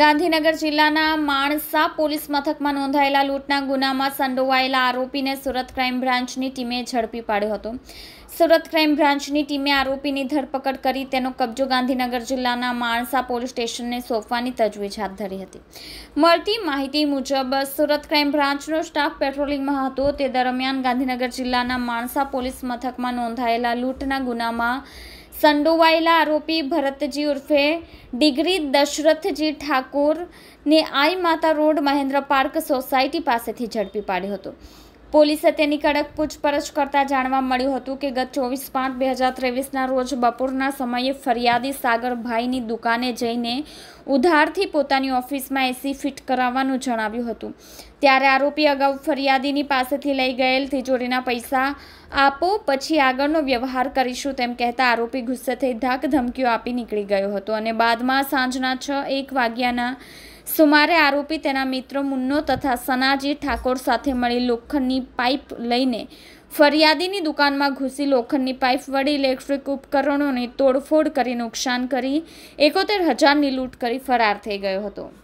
ગાંધીનગર જિલ્લાના માણસા પોલીસ મથકમાં નોંધાયેલા લૂંટના ગુનામાં સંડોવાયેલા આરોપીને સુરત ક્રાઇમ બ્રાન્ચની ટીમે ઝડપી પાડ્યો હતો સુરત ક્રાઇમ બ્રાન્ચની ટીમે આરોપીની ધરપકડ કરી તેનો કબજો ગાંધીનગર જિલ્લાના માણસા પોલીસ સ્ટેશનને સોંપવાની તજવીજ હાથ ધરી હતી મળતી માહિતી મુજબ સુરત ક્રાઇમ બ્રાન્ચનો સ્ટાફ પેટ્રોલિંગમાં હતો તે દરમિયાન ગાંધીનગર જિલ્લાના માણસા પોલીસ મથકમાં નોંધાયેલા લૂંટના ગુનામાં સંડોવાયેલા આરોપી ભરતજી ઉર્ફે ડિગ્રી દશરથજી ઠાકોરને આઈ માતા રોડ મહેન્દ્ર પાર્ક સોસાયટી પાસેથી ઝડપી પાડ્યો હતો પોલીસે તેની કડક પૂછપરછ કરતા જાણવા મળ્યું હતું કે ગત ચોવીસ પાંચ બે હજાર ત્રેવીસના રોજ બપોરના સમયે ફરિયાદી સાગરભાઈની દુકાને જઈને ઉધારથી પોતાની ઓફિસમાં એસી ફિટ કરાવવાનું જણાવ્યું હતું ત્યારે આરોપી અગાઉ ફરિયાદીની પાસેથી લઈ ગયેલ તિજોરીના પૈસા આપો પછી આગળનો વ્યવહાર કરીશું તેમ કહેતા આરોપી ગુસ્સે થઈ ધાક ધમકીઓ આપી નીકળી ગયો હતો અને બાદમાં સાંજના છ એક વાગ્યાના સુમારે આરોપી તેના મિત્રો મુન્નો તથા સનાજી ઠાકોર સાથે મળી લોખંડની પાઇપ લઈને ફરિયાદીની દુકાનમાં ઘૂસી લોખંડની પાઇપ વડી ઇલેક્ટ્રિક ઉપકરણોને તોડફોડ કરી નુકસાન કરી એકોતેર હજારની લૂંટ કરી ફરાર થઈ ગયો હતો